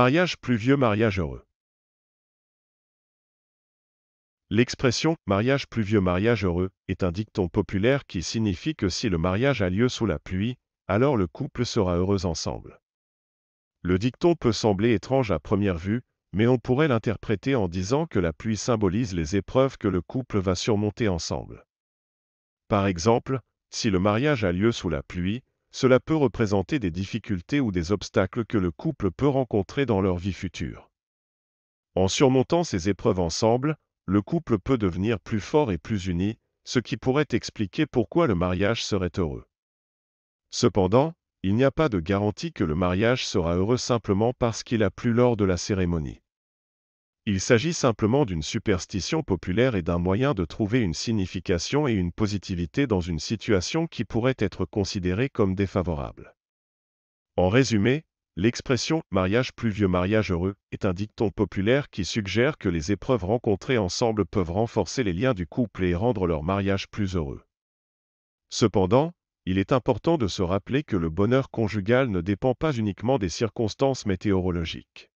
Mariage pluvieux, mariage heureux. L'expression mariage pluvieux, mariage heureux est un dicton populaire qui signifie que si le mariage a lieu sous la pluie, alors le couple sera heureux ensemble. Le dicton peut sembler étrange à première vue, mais on pourrait l'interpréter en disant que la pluie symbolise les épreuves que le couple va surmonter ensemble. Par exemple, si le mariage a lieu sous la pluie, cela peut représenter des difficultés ou des obstacles que le couple peut rencontrer dans leur vie future. En surmontant ces épreuves ensemble, le couple peut devenir plus fort et plus uni, ce qui pourrait expliquer pourquoi le mariage serait heureux. Cependant, il n'y a pas de garantie que le mariage sera heureux simplement parce qu'il a plu lors de la cérémonie. Il s'agit simplement d'une superstition populaire et d'un moyen de trouver une signification et une positivité dans une situation qui pourrait être considérée comme défavorable. En résumé, l'expression mariage pluvieux mariage heureux est un dicton populaire qui suggère que les épreuves rencontrées ensemble peuvent renforcer les liens du couple et rendre leur mariage plus heureux. Cependant, il est important de se rappeler que le bonheur conjugal ne dépend pas uniquement des circonstances météorologiques.